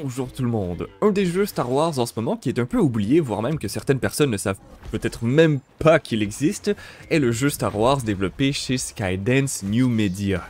Bonjour tout le monde Un des jeux Star Wars en ce moment qui est un peu oublié, voire même que certaines personnes ne savent peut-être même pas qu'il existe, est le jeu Star Wars développé chez Skydance New Media.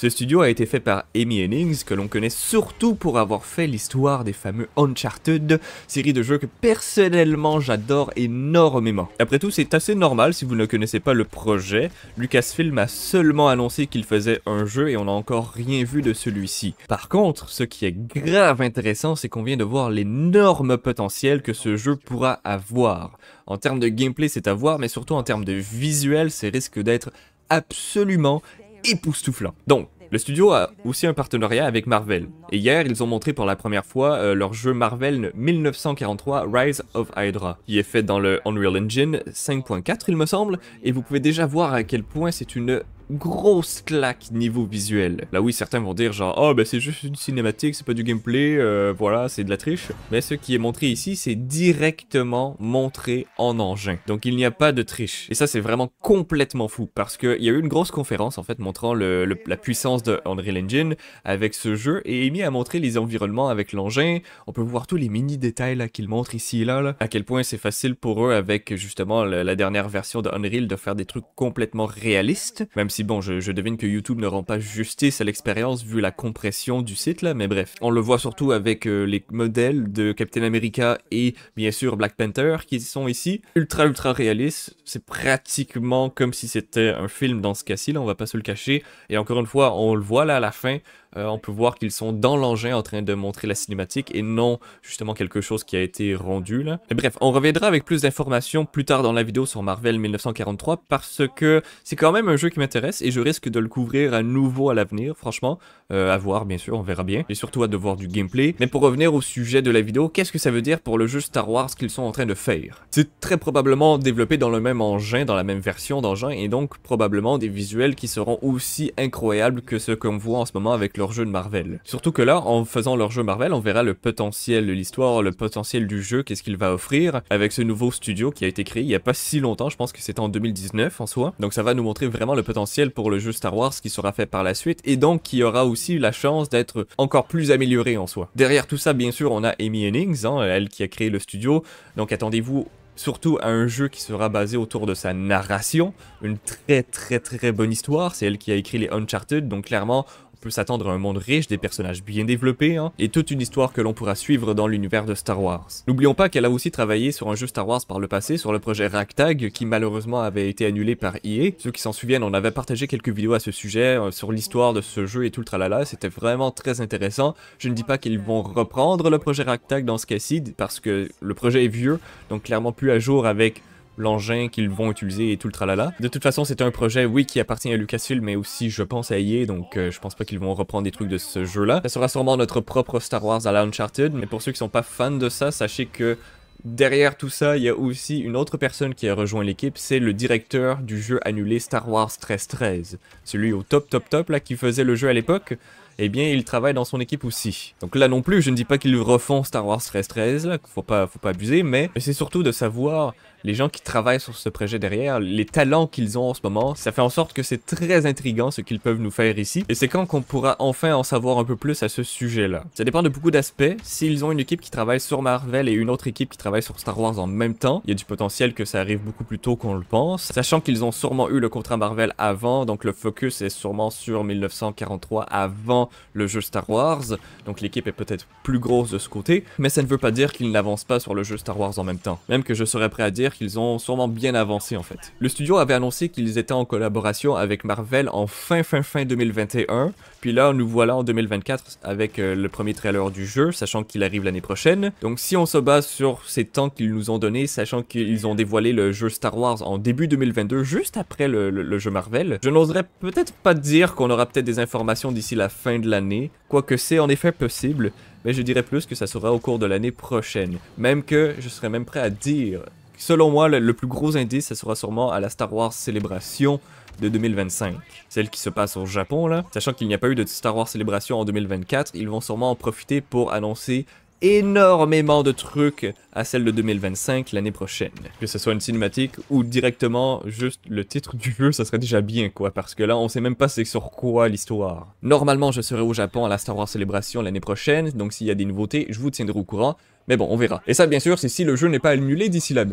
Ce studio a été fait par Amy Hennings, que l'on connaît surtout pour avoir fait l'histoire des fameux Uncharted, série de jeux que personnellement j'adore énormément. Après tout, c'est assez normal si vous ne connaissez pas le projet, Lucasfilm a seulement annoncé qu'il faisait un jeu et on n'a encore rien vu de celui-ci. Par contre, ce qui est grave intéressant, c'est qu'on vient de voir l'énorme potentiel que ce jeu pourra avoir. En termes de gameplay, c'est à voir, mais surtout en termes de visuel, c'est risque d'être absolument époustouflant. Donc, le studio a aussi un partenariat avec Marvel, et hier, ils ont montré pour la première fois euh, leur jeu Marvel 1943 Rise of Hydra, qui est fait dans le Unreal Engine 5.4, il me semble, et vous pouvez déjà voir à quel point c'est une grosse claque niveau visuel. Là oui, certains vont dire genre « Oh, ben c'est juste une cinématique, c'est pas du gameplay, euh, voilà, c'est de la triche. » Mais ce qui est montré ici, c'est directement montré en engin. Donc il n'y a pas de triche. Et ça, c'est vraiment complètement fou parce qu'il y a eu une grosse conférence en fait montrant la puissance de Unreal Engine avec ce jeu et Amy à montrer les environnements avec l'engin. On peut voir tous les mini détails là qu'il montre ici et là, à quel point c'est facile pour eux avec justement la, dernière version de Unreal de faire des trucs complètement réalistes, même si bon, je, devine que YouTube ne rend pas justice à l'expérience vu la compression du site là, mais bref. On le voit surtout avec euh, les modèles de Captain America et bien sûr Black Panther qui sont ici. Ultra ultra réaliste. c'est pratiquement comme si c'était un film dans ce cas-ci, là on va pas se le cacher. Et encore une fois, on le voit là à la fin, euh, on peut voir qu'ils sont dans l'engin en train de montrer la cinématique et non justement quelque chose qui a été rendu là. bref, on reviendra avec plus d'informations plus tard dans la vidéo sur Marvel 1943 parce que c'est quand même un jeu qui m'intéresse et je risque de le couvrir à nouveau à l'avenir, franchement. Euh, à voir, bien sûr, on verra bien. Et surtout à de du gameplay. Mais pour revenir au sujet de la vidéo, qu'est-ce que ça veut dire pour le jeu Star Wars qu'ils sont en train de faire C'est très probablement développé dans le même engin, dans la même version d'engin et donc probablement des visuels qui seront aussi incroyables que ceux qu'on voit en ce moment avec le leur jeu de Marvel. Surtout que là, en faisant leur jeu Marvel, on verra le potentiel de l'histoire, le potentiel du jeu, qu'est-ce qu'il va offrir avec ce nouveau studio qui a été créé il n'y a pas si longtemps, je pense que c'était en 2019 en soi. Donc ça va nous montrer vraiment le potentiel pour le jeu Star Wars qui sera fait par la suite et donc qui aura aussi la chance d'être encore plus amélioré en soi. Derrière tout ça, bien sûr, on a Amy ennings hein, elle qui a créé le studio. Donc attendez-vous surtout à un jeu qui sera basé autour de sa narration, une très très très bonne histoire, c'est elle qui a écrit les Uncharted, donc clairement peut s'attendre à un monde riche, des personnages bien développés, hein, et toute une histoire que l'on pourra suivre dans l'univers de Star Wars. N'oublions pas qu'elle a aussi travaillé sur un jeu Star Wars par le passé, sur le projet Ragtag, qui malheureusement avait été annulé par EA. Ceux qui s'en souviennent, on avait partagé quelques vidéos à ce sujet, euh, sur l'histoire de ce jeu et tout le tralala, c'était vraiment très intéressant. Je ne dis pas qu'ils vont reprendre le projet Ragtag dans ce cas-ci, parce que le projet est vieux, donc clairement plus à jour avec l'engin qu'ils vont utiliser et tout le tralala. De toute façon, c'est un projet, oui, qui appartient à Lucasfilm, mais aussi, je pense, à EA, donc euh, je pense pas qu'ils vont reprendre des trucs de ce jeu-là. Ça sera sûrement notre propre Star Wars à la Uncharted, mais pour ceux qui sont pas fans de ça, sachez que derrière tout ça, il y a aussi une autre personne qui a rejoint l'équipe, c'est le directeur du jeu annulé Star Wars 1313. Celui au top top top là qui faisait le jeu à l'époque, eh bien il travaille dans son équipe aussi. Donc là non plus, je ne dis pas qu'ils refont Star Wars 1313 là, faut pas, faut pas abuser, mais c'est surtout de savoir les gens qui travaillent sur ce projet derrière, les talents qu'ils ont en ce moment, ça fait en sorte que c'est très intrigant ce qu'ils peuvent nous faire ici. Et c'est quand qu'on pourra enfin en savoir un peu plus à ce sujet-là. Ça dépend de beaucoup d'aspects. S'ils ont une équipe qui travaille sur Marvel et une autre équipe qui travaille sur Star Wars en même temps, il y a du potentiel que ça arrive beaucoup plus tôt qu'on le pense. Sachant qu'ils ont sûrement eu le contrat Marvel avant, donc le focus est sûrement sur 1943 avant le jeu Star Wars. Donc l'équipe est peut-être plus grosse de ce côté, mais ça ne veut pas dire qu'ils n'avancent pas sur le jeu Star Wars en même temps. Même que je serais prêt à dire qu'ils ont sûrement bien avancé en fait. Le studio avait annoncé qu'ils étaient en collaboration avec Marvel en fin fin fin 2021, puis là nous voilà en 2024 avec euh, le premier trailer du jeu, sachant qu'il arrive l'année prochaine. Donc si on se base sur ces temps qu'ils nous ont donnés, sachant qu'ils ont dévoilé le jeu Star Wars en début 2022, juste après le, le jeu Marvel, je n'oserais peut-être pas dire qu'on aura peut-être des informations d'ici la fin de l'année, quoique c'est en effet possible, mais je dirais plus que ça sera au cours de l'année prochaine. Même que je serais même prêt à dire Selon moi, le, plus gros indice, ça sera sûrement à la Star Wars Célébration de 2025, celle qui se passe au Japon là. Sachant qu'il n'y a pas eu de Star Wars Célébration en 2024, ils vont sûrement en profiter pour annoncer énormément de trucs à celle de 2025 l'année prochaine. Que ce soit une cinématique ou directement juste le titre du jeu, ça serait déjà bien quoi, parce que là on sait même pas c'est sur quoi l'histoire. Normalement je serai au Japon à la Star Wars Célébration l'année prochaine, donc s'il y a des nouveautés, je vous tiendrai au courant. Mais bon, on verra. Et ça, bien sûr, c'est si le jeu n'est pas annulé d'ici là.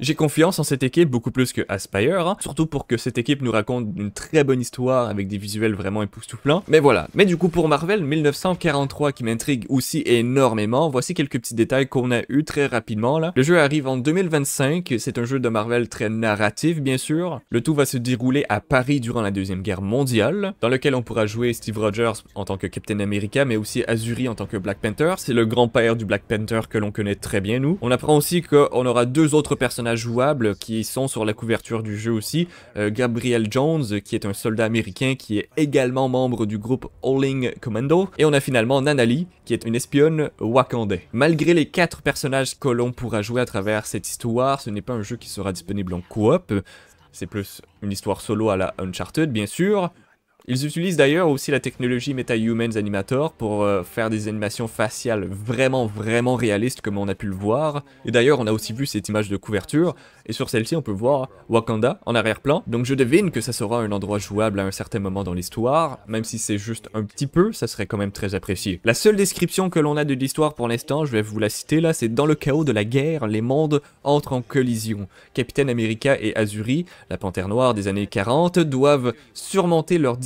J'ai confiance en cette équipe beaucoup plus que Aspire, hein. surtout pour que cette équipe nous raconte une très bonne histoire avec des visuels vraiment époustouflants. Mais voilà. Mais du coup, pour Marvel 1943 qui m'intrigue aussi énormément, voici quelques petits détails qu'on a eu très rapidement là. Le jeu arrive en 2025, c'est un jeu de Marvel très narratif bien sûr. Le tout va se dérouler à Paris durant la Deuxième Guerre mondiale, dans lequel on pourra jouer Steve Rogers en tant que Captain America, mais aussi Azuri en tant que Black Panther. C'est le grand-père du Black Panther que l'on connaît très bien nous. On apprend aussi qu'on aura deux autres personnages jouables qui sont sur la couverture du jeu aussi. Euh, Gabriel Jones qui est un soldat américain qui est également membre du groupe Alling Commando. Et on a finalement Nanali qui est une espionne wakandais. Malgré les quatre personnages que l'on pourra jouer à travers cette histoire, ce n'est pas un jeu qui sera disponible en coop. C'est plus une histoire solo à la Uncharted, bien sûr, ils utilisent d'ailleurs aussi la technologie MetaHumans Animator pour euh, faire des animations faciales vraiment vraiment réalistes comme on a pu le voir. Et d'ailleurs on a aussi vu cette image de couverture, et sur celle-ci on peut voir Wakanda en arrière-plan. Donc je devine que ça sera un endroit jouable à un certain moment dans l'histoire, même si c'est juste un petit peu, ça serait quand même très apprécié. La seule description que l'on a de l'histoire pour l'instant, je vais vous la citer là, c'est dans le chaos de la guerre, les mondes entrent en collision. Capitaine America et Azuri, la panthère noire des années 40, doivent surmonter leurs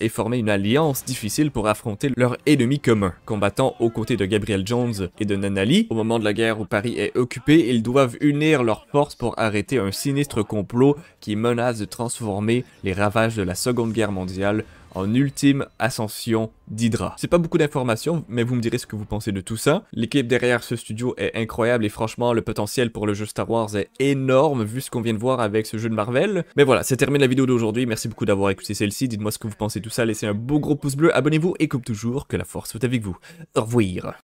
et former une alliance difficile pour affronter leur ennemi commun. Combattant aux côtés de Gabriel Jones et de Nanali, au moment de la guerre où Paris est occupé, ils doivent unir leurs forces pour arrêter un sinistre complot qui menace de transformer les ravages de la Seconde Guerre mondiale en ultime ascension d'Hydra. C'est pas beaucoup d'informations, mais vous me direz ce que vous pensez de tout ça. L'équipe derrière ce studio est incroyable et franchement, le potentiel pour le jeu Star Wars est énorme vu ce qu'on vient de voir avec ce jeu de Marvel. Mais voilà, c'est terminé la vidéo d'aujourd'hui. Merci beaucoup d'avoir écouté celle-ci. Dites-moi ce que vous pensez de tout ça. Laissez un beau gros pouce bleu, abonnez-vous et comme toujours, que la force soit avec vous. Au revoir.